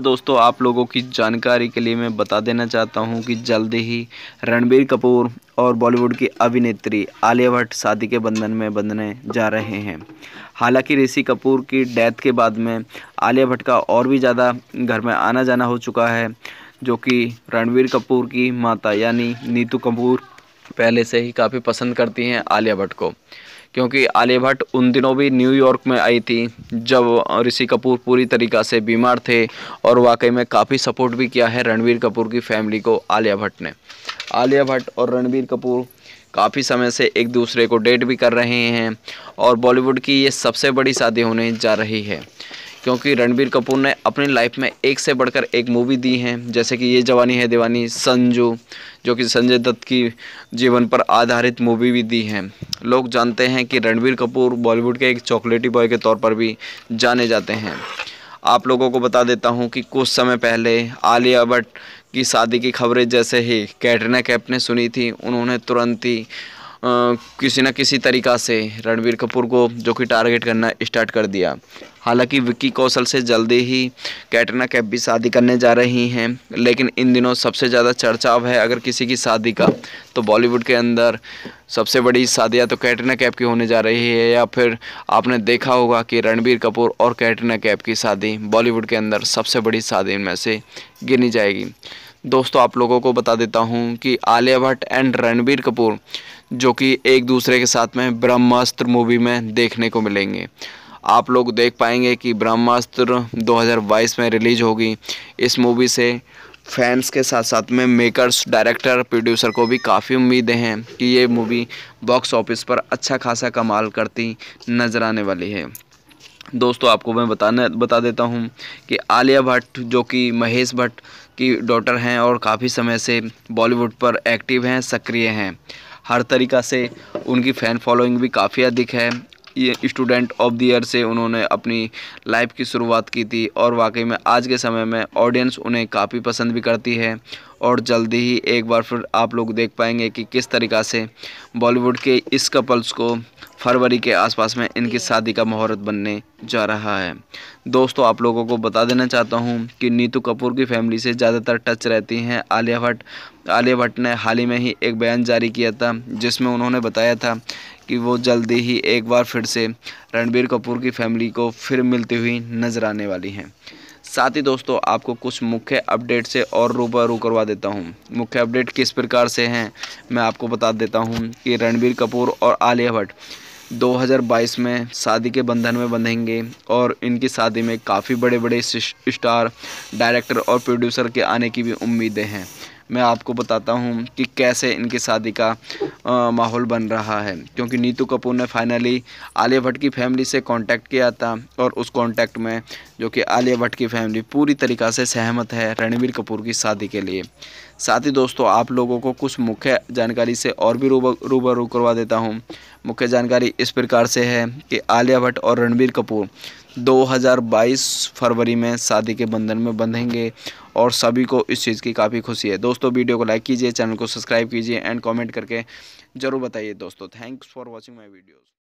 तो दोस्तों आप लोगों की जानकारी के लिए मैं बता देना चाहता हूं कि जल्द ही रणबीर कपूर और बॉलीवुड की अभिनेत्री आलिया भट्ट शादी के बंधन में बंधने जा रहे हैं हालांकि ऋषि कपूर की डेथ के बाद में आलिया भट्ट का और भी ज़्यादा घर में आना जाना हो चुका है जो कि रणबीर कपूर की माता यानी नीतू कपूर पहले से ही काफ़ी पसंद करती हैं आलिया भट्ट को क्योंकि आलिया भट्ट उन दिनों भी न्यूयॉर्क में आई थी जब ऋषि कपूर पूरी तरीक़ा से बीमार थे और वाकई में काफ़ी सपोर्ट भी किया है रणबीर कपूर की फैमिली को आलिया भट्ट ने आलिया भट्ट और रणवीर कपूर काफ़ी समय से एक दूसरे को डेट भी कर रहे हैं और बॉलीवुड की ये सबसे बड़ी शादी होने जा रही है क्योंकि रणबीर कपूर ने अपनी लाइफ में एक से बढ़कर एक मूवी दी हैं जैसे कि ये जवानी है दीवानी संजू जो कि संजय दत्त की जीवन पर आधारित मूवी भी दी हैं लोग जानते हैं कि रणबीर कपूर बॉलीवुड के एक चॉकलेटी बॉय के तौर पर भी जाने जाते हैं आप लोगों को बता देता हूँ कि कुछ समय पहले आलिया भट्ट की शादी की खबरें जैसे ही कैटरीना कैप ने सुनी थी उन्होंने तुरंत ही किसी न किसी तरीक़ा से रणबीर कपूर को जो कि टारगेट करना स्टार्ट कर दिया हालांकि विक्की कौशल से जल्दी ही कैटरीना कैफ भी शादी करने जा रही हैं लेकिन इन दिनों सबसे ज़्यादा चर्चा अब है अगर किसी की शादी का तो बॉलीवुड के अंदर सबसे बड़ी शादियाँ तो कैटरीना कैफ की होने जा रही है या फिर आपने देखा होगा कि रणबीर कपूर और कैटरीना कैफ की शादी बॉलीवुड के अंदर सबसे बड़ी शादी में से गिनी जाएगी दोस्तों आप लोगों को बता देता हूँ कि आलिया भट्ट एंड रणबीर कपूर जो कि एक दूसरे के साथ में ब्रह्मास्त्र मूवी में देखने को मिलेंगे आप लोग देख पाएंगे कि ब्रह्मास्त्र 2022 में रिलीज होगी इस मूवी से फैंस के साथ साथ में मेकर्स डायरेक्टर प्रोड्यूसर को भी काफ़ी उम्मीदें हैं कि ये मूवी बॉक्स ऑफिस पर अच्छा खासा कमाल करती नज़र आने वाली है दोस्तों आपको मैं बताना बता देता हूँ कि आलिया भट्ट जो कि महेश भट्ट की डॉटर हैं और काफ़ी समय से बॉलीवुड पर एक्टिव हैं सक्रिय हैं हर तरीक़ा से उनकी फ़ैन फॉलोइंग भी काफ़ी अधिक है स्टूडेंट ऑफ द ईयर से उन्होंने अपनी लाइफ की शुरुआत की थी और वाकई में आज के समय में ऑडियंस उन्हें काफ़ी पसंद भी करती है और जल्दी ही एक बार फिर आप लोग देख पाएंगे कि किस तरीक़ा से बॉलीवुड के इस कपल्स को फरवरी के आसपास में इनकी शादी का मुहूर्त बनने जा रहा है दोस्तों आप लोगों को बता देना चाहता हूँ कि नीतू कपूर की फैमिली से ज़्यादातर टच रहती हैं आलिया भट्ट आलिया भट्ट ने हाल ही में ही एक बयान जारी किया था जिसमें उन्होंने बताया था कि वो जल्दी ही एक बार फिर से रणबीर कपूर की फैमिली को फिर मिलती हुई नज़र आने वाली हैं साथ ही दोस्तों आपको कुछ मुख्य अपडेट से और रूबरू करवा देता हूँ मुख्य अपडेट किस प्रकार से हैं मैं आपको बता देता हूँ कि रणबीर कपूर और आलिया भट्ट 2022 में शादी के बंधन में बंधेंगे और इनकी शादी में काफ़ी बड़े बड़े स्टार डायरेक्टर और प्रोड्यूसर के आने की भी उम्मीदें हैं मैं आपको बताता हूँ कि कैसे इनकी शादी का माहौल बन रहा है क्योंकि नीतू कपूर ने फाइनली आलिया भट्ट की फैमिली से कांटेक्ट किया था और उस कांटेक्ट में जो कि आलिया भट्ट की फैमिली पूरी तरीक़ा से सहमत है रणबीर कपूर की शादी के लिए साथ ही दोस्तों आप लोगों को कुछ मुख्य जानकारी से और भी रूबरू करवा देता हूँ मुख्य जानकारी इस प्रकार से है कि आलिया भट्ट और रणबीर कपूर 2022 फरवरी में शादी के बंधन में बंधेंगे और सभी को इस चीज़ की काफ़ी खुशी है दोस्तों वीडियो को लाइक कीजिए चैनल को सब्सक्राइब कीजिए एंड कॉमेंट करके ज़रूर बताइए दोस्तों thanks for watching my videos